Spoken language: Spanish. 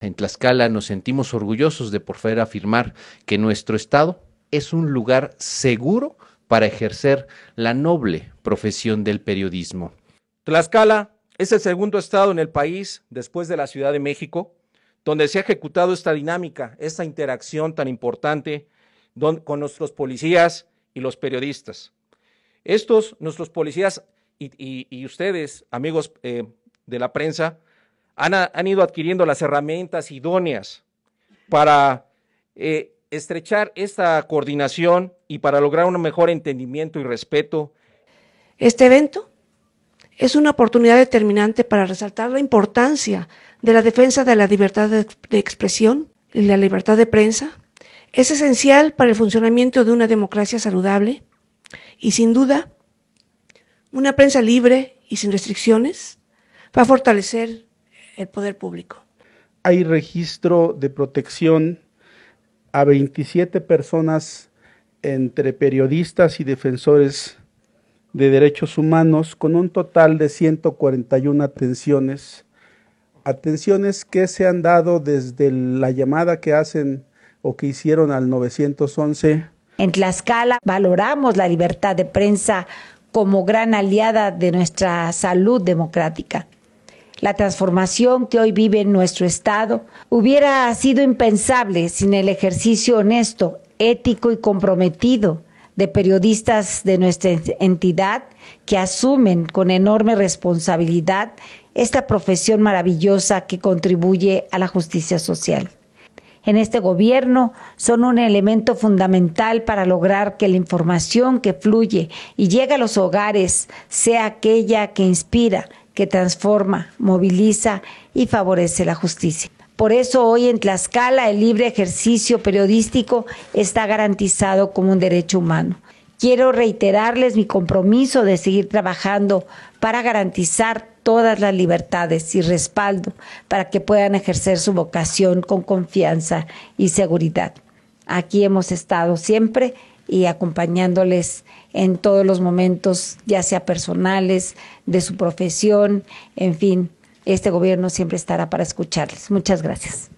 En Tlaxcala nos sentimos orgullosos de por poder afirmar que nuestro Estado es un lugar seguro para ejercer la noble profesión del periodismo. Tlaxcala es el segundo estado en el país, después de la Ciudad de México, donde se ha ejecutado esta dinámica, esta interacción tan importante con nuestros policías y los periodistas. Estos, nuestros policías y, ustedes, amigos eh, de la prensa, han, ido adquiriendo las herramientas idóneas para eh, estrechar esta coordinación y para lograr un mejor entendimiento y respeto. Este evento es una oportunidad determinante para resaltar la importancia de la defensa de la libertad de expresión y la libertad de prensa. Es esencial para el funcionamiento de una democracia saludable y sin duda, una prensa libre y sin restricciones va a fortalecer el poder público. Hay registro de protección a 27 personas entre periodistas y defensores de derechos humanos con un total de 141 atenciones. Atenciones que se han dado desde la llamada que hacen o que hicieron al 911. En Tlaxcala valoramos la libertad de prensa como gran aliada de nuestra salud democrática la transformación que hoy vive nuestro Estado, hubiera sido impensable sin el ejercicio honesto, ético y comprometido de periodistas de nuestra entidad que asumen con enorme responsabilidad esta profesión maravillosa que contribuye a la justicia social. En este gobierno son un elemento fundamental para lograr que la información que fluye y llega a los hogares sea aquella que inspira, que transforma, moviliza y favorece la justicia. Por eso hoy en Tlaxcala el libre ejercicio periodístico está garantizado como un derecho humano. Quiero reiterarles mi compromiso de seguir trabajando para garantizar todas las libertades y respaldo para que puedan ejercer su vocación con confianza y seguridad. Aquí hemos estado siempre y acompañándoles en todos los momentos, ya sea personales, de su profesión, en fin, este gobierno siempre estará para escucharles. Muchas gracias.